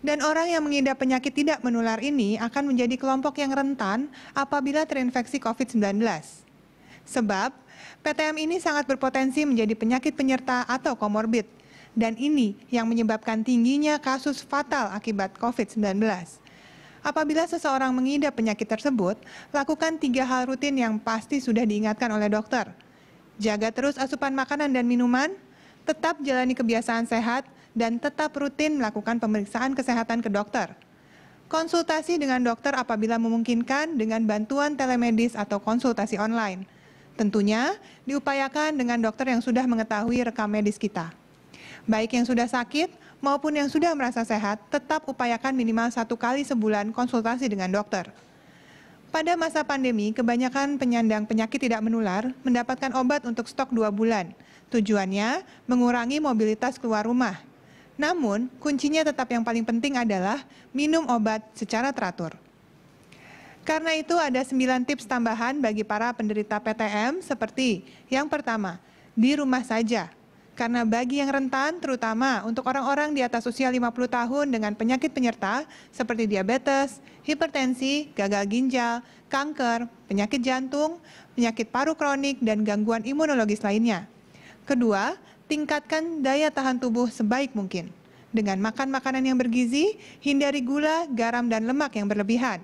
Dan orang yang mengidap penyakit tidak menular ini akan menjadi kelompok yang rentan apabila terinfeksi COVID-19. Sebab, PTM ini sangat berpotensi menjadi penyakit penyerta atau komorbid, dan ini yang menyebabkan tingginya kasus fatal akibat COVID-19. Apabila seseorang mengidap penyakit tersebut, lakukan tiga hal rutin yang pasti sudah diingatkan oleh dokter. Jaga terus asupan makanan dan minuman, tetap jalani kebiasaan sehat, dan tetap rutin melakukan pemeriksaan kesehatan ke dokter. Konsultasi dengan dokter apabila memungkinkan dengan bantuan telemedis atau konsultasi online. Tentunya diupayakan dengan dokter yang sudah mengetahui rekam medis kita. Baik yang sudah sakit maupun yang sudah merasa sehat, tetap upayakan minimal satu kali sebulan konsultasi dengan dokter. Pada masa pandemi, kebanyakan penyandang penyakit tidak menular mendapatkan obat untuk stok dua bulan. Tujuannya mengurangi mobilitas keluar rumah namun, kuncinya tetap yang paling penting adalah minum obat secara teratur. Karena itu ada 9 tips tambahan bagi para penderita PTM seperti yang pertama, di rumah saja. Karena bagi yang rentan, terutama untuk orang-orang di atas usia 50 tahun dengan penyakit penyerta seperti diabetes, hipertensi, gagal ginjal, kanker, penyakit jantung, penyakit paru kronik, dan gangguan imunologis lainnya. Kedua, tingkatkan daya tahan tubuh sebaik mungkin. Dengan makan makanan yang bergizi, hindari gula, garam, dan lemak yang berlebihan.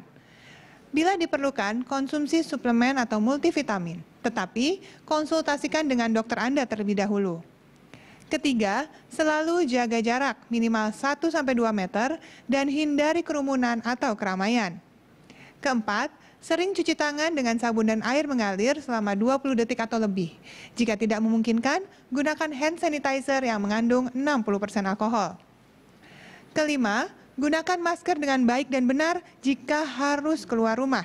Bila diperlukan, konsumsi suplemen atau multivitamin. Tetapi, konsultasikan dengan dokter Anda terlebih dahulu. Ketiga, selalu jaga jarak minimal 1-2 meter dan hindari kerumunan atau keramaian. Keempat, Sering cuci tangan dengan sabun dan air mengalir selama 20 detik atau lebih. Jika tidak memungkinkan, gunakan hand sanitizer yang mengandung 60% alkohol. Kelima, gunakan masker dengan baik dan benar jika harus keluar rumah.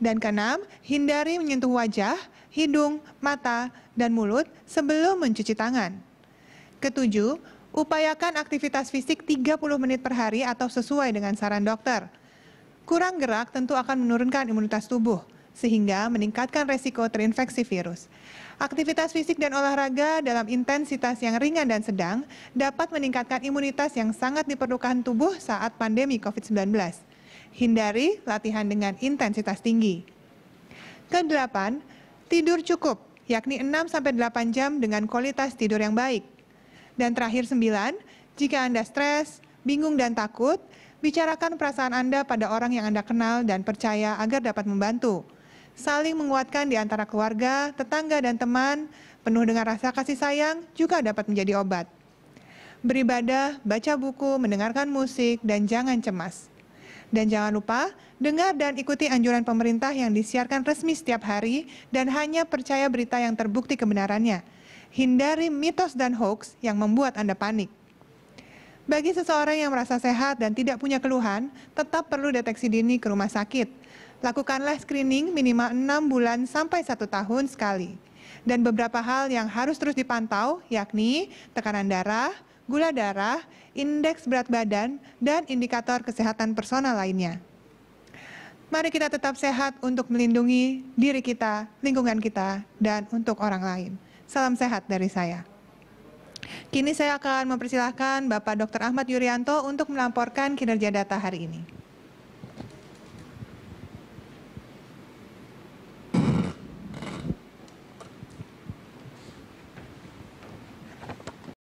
Dan keenam, hindari menyentuh wajah, hidung, mata, dan mulut sebelum mencuci tangan. Ketujuh, upayakan aktivitas fisik 30 menit per hari atau sesuai dengan saran dokter. Kurang gerak tentu akan menurunkan imunitas tubuh, sehingga meningkatkan resiko terinfeksi virus. Aktivitas fisik dan olahraga dalam intensitas yang ringan dan sedang dapat meningkatkan imunitas yang sangat diperlukan tubuh saat pandemi COVID-19. Hindari latihan dengan intensitas tinggi. Kedelapan, tidur cukup, yakni 6-8 jam dengan kualitas tidur yang baik. Dan terakhir sembilan, jika Anda stres, bingung dan takut, Bicarakan perasaan Anda pada orang yang Anda kenal dan percaya agar dapat membantu. Saling menguatkan di antara keluarga, tetangga, dan teman, penuh dengan rasa kasih sayang, juga dapat menjadi obat. Beribadah, baca buku, mendengarkan musik, dan jangan cemas. Dan jangan lupa, dengar dan ikuti anjuran pemerintah yang disiarkan resmi setiap hari dan hanya percaya berita yang terbukti kebenarannya. Hindari mitos dan hoax yang membuat Anda panik. Bagi seseorang yang merasa sehat dan tidak punya keluhan, tetap perlu deteksi dini ke rumah sakit. Lakukanlah screening minimal 6 bulan sampai 1 tahun sekali. Dan beberapa hal yang harus terus dipantau, yakni tekanan darah, gula darah, indeks berat badan, dan indikator kesehatan personal lainnya. Mari kita tetap sehat untuk melindungi diri kita, lingkungan kita, dan untuk orang lain. Salam sehat dari saya. Kini saya akan mempersilahkan Bapak Dr. Ahmad Yuryanto untuk melaporkan kinerja data hari ini.